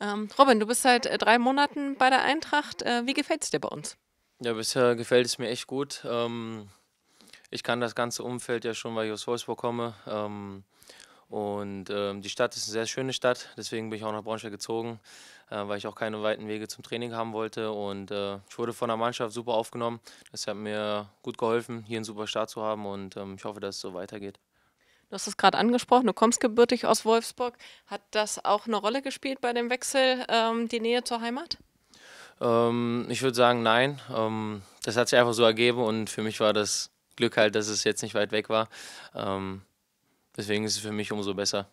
Ähm, Robin, du bist seit äh, drei Monaten bei der Eintracht. Äh, wie gefällt es dir bei uns? Ja, bisher gefällt es mir echt gut. Ähm, ich kann das ganze Umfeld ja schon, weil ich aus Wolfsburg komme. Ähm, und ähm, die Stadt ist eine sehr schöne Stadt, deswegen bin ich auch nach Braunschweig gezogen, äh, weil ich auch keine weiten Wege zum Training haben wollte. Und äh, ich wurde von der Mannschaft super aufgenommen. Das hat mir gut geholfen, hier einen super Start zu haben und ähm, ich hoffe, dass es so weitergeht du hast es gerade angesprochen, du kommst gebürtig aus Wolfsburg. Hat das auch eine Rolle gespielt bei dem Wechsel, ähm, die Nähe zur Heimat? Ähm, ich würde sagen, nein. Ähm, das hat sich einfach so ergeben und für mich war das Glück halt, dass es jetzt nicht weit weg war. Ähm, deswegen ist es für mich umso besser.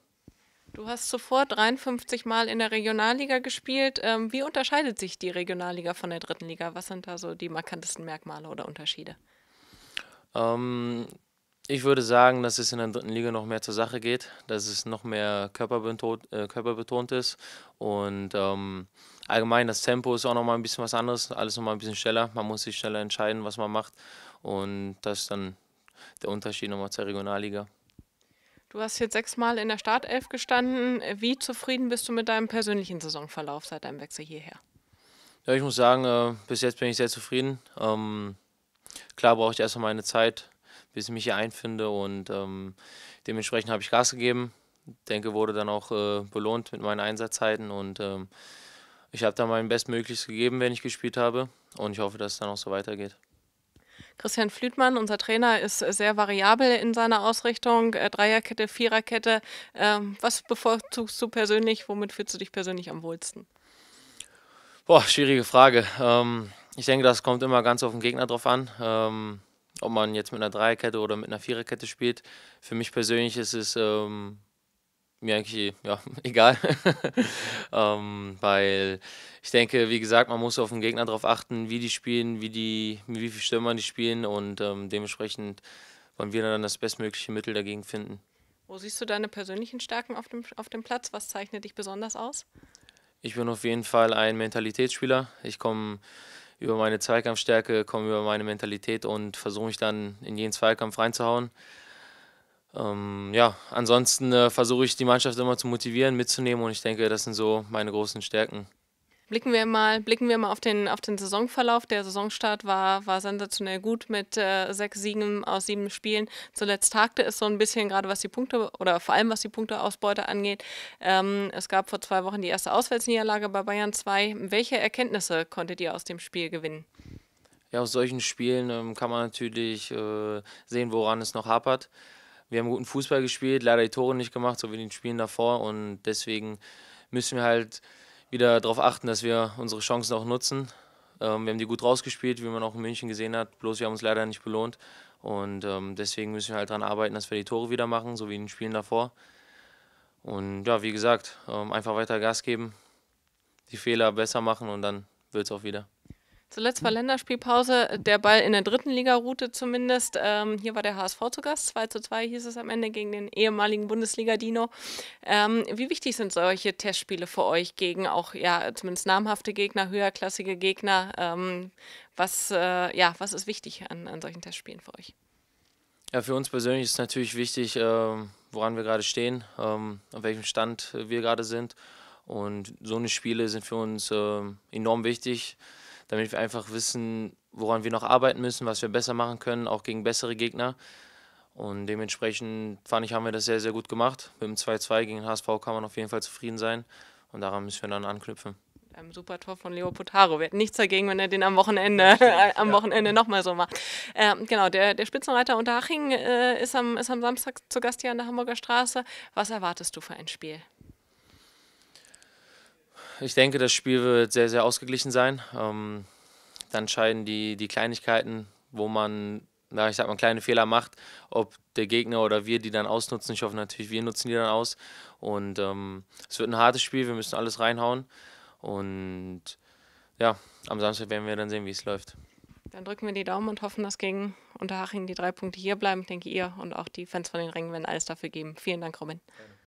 Du hast zuvor 53 Mal in der Regionalliga gespielt. Ähm, wie unterscheidet sich die Regionalliga von der dritten Liga? Was sind da so die markantesten Merkmale oder Unterschiede? Ähm, ich würde sagen, dass es in der dritten Liga noch mehr zur Sache geht, dass es noch mehr körperbetont, äh, körperbetont ist und ähm, allgemein das Tempo ist auch noch mal ein bisschen was anderes, alles noch mal ein bisschen schneller. Man muss sich schneller entscheiden, was man macht und das ist dann der Unterschied nochmal zur Regionalliga. Du hast jetzt sechsmal in der Startelf gestanden. Wie zufrieden bist du mit deinem persönlichen Saisonverlauf seit deinem Wechsel hierher? Ja, ich muss sagen, äh, bis jetzt bin ich sehr zufrieden. Ähm, klar brauche ich erstmal meine Zeit, bis ich mich hier einfinde. Und ähm, dementsprechend habe ich Gas gegeben. Denke, wurde dann auch äh, belohnt mit meinen Einsatzzeiten. Und ähm, ich habe da mein Bestmögliches gegeben, wenn ich gespielt habe. Und ich hoffe, dass es dann auch so weitergeht. Christian Flütmann, unser Trainer, ist äh, sehr variabel in seiner Ausrichtung. Äh, Dreierkette, Viererkette. Ähm, was bevorzugst du persönlich? Womit fühlst du dich persönlich am wohlsten? Boah, schwierige Frage. Ähm, ich denke, das kommt immer ganz auf den Gegner drauf an. Ähm, ob man jetzt mit einer Dreierkette oder mit einer Viererkette spielt. Für mich persönlich ist es ähm, mir eigentlich ja, egal, ähm, weil ich denke, wie gesagt, man muss auf den Gegner darauf achten, wie die spielen, wie die, wie viele Stürmer die spielen und ähm, dementsprechend wollen wir dann das bestmögliche Mittel dagegen finden. Wo siehst du deine persönlichen Stärken auf dem, auf dem Platz? Was zeichnet dich besonders aus? Ich bin auf jeden Fall ein Mentalitätsspieler. Ich komme über meine Zweikampfstärke, komme über meine Mentalität und versuche mich dann in jeden Zweikampf reinzuhauen. Ähm, ja, ansonsten äh, versuche ich die Mannschaft immer zu motivieren, mitzunehmen und ich denke, das sind so meine großen Stärken. Blicken wir mal, blicken wir mal auf den, auf den Saisonverlauf. Der Saisonstart war, war sensationell gut mit äh, sechs Siegen aus sieben Spielen. Zuletzt tagte es so ein bisschen, gerade was die Punkte oder vor allem was die Punkteausbeute angeht. Ähm, es gab vor zwei Wochen die erste Auswärtsniederlage bei Bayern 2. Welche Erkenntnisse konntet ihr aus dem Spiel gewinnen? Ja, aus solchen Spielen ähm, kann man natürlich äh, sehen, woran es noch hapert. Wir haben guten Fußball gespielt, leider die Tore nicht gemacht, so wie in den Spielen davor. Und deswegen müssen wir halt wieder darauf achten, dass wir unsere Chancen auch nutzen. Ähm, wir haben die gut rausgespielt, wie man auch in München gesehen hat, bloß wir haben uns leider nicht belohnt. Und ähm, deswegen müssen wir halt daran arbeiten, dass wir die Tore wieder machen, so wie in den Spielen davor. Und ja, wie gesagt, ähm, einfach weiter Gas geben, die Fehler besser machen und dann wird es auch wieder. Zuletzt war hm. Länderspielpause, der Ball in der dritten Liga-Route zumindest. Ähm, hier war der HSV zu Gast, 2 zu 2 hieß es am Ende gegen den ehemaligen Bundesliga-Dino. Ähm, wie wichtig sind solche Testspiele für euch gegen auch, ja, zumindest namhafte Gegner, höherklassige Gegner? Ähm, was, äh, ja, was ist wichtig an, an solchen Testspielen für euch? Ja, für uns persönlich ist natürlich wichtig, ähm, woran wir gerade stehen, ähm, auf welchem Stand wir gerade sind. Und so eine Spiele sind für uns ähm, enorm wichtig damit wir einfach wissen, woran wir noch arbeiten müssen, was wir besser machen können, auch gegen bessere Gegner. Und dementsprechend fand ich, haben wir das sehr, sehr gut gemacht. Mit dem 2-2 gegen den HSV kann man auf jeden Fall zufrieden sein. Und daran müssen wir dann anknüpfen. Ein ähm, super Tor von Leo Potaro. Wir hätten nichts dagegen, wenn er den am Wochenende, äh, am Wochenende nochmal so macht. Ähm, genau, der, der Spitzenreiter Unterhaching äh, ist, am, ist am Samstag zu Gast hier an der Hamburger Straße. Was erwartest du für ein Spiel? ich denke, das Spiel wird sehr, sehr ausgeglichen sein. Ähm, dann scheiden die, die Kleinigkeiten, wo man, na, ich sag mal, kleine Fehler macht, ob der Gegner oder wir die dann ausnutzen. Ich hoffe natürlich, wir nutzen die dann aus. Und ähm, es wird ein hartes Spiel, wir müssen alles reinhauen. Und ja, am Samstag werden wir dann sehen, wie es läuft. Dann drücken wir die Daumen und hoffen, dass gegen Unterhaching die drei Punkte hier bleiben, Ich denke ihr und auch die Fans von den Rängen werden alles dafür geben. Vielen Dank, Robin. Ja.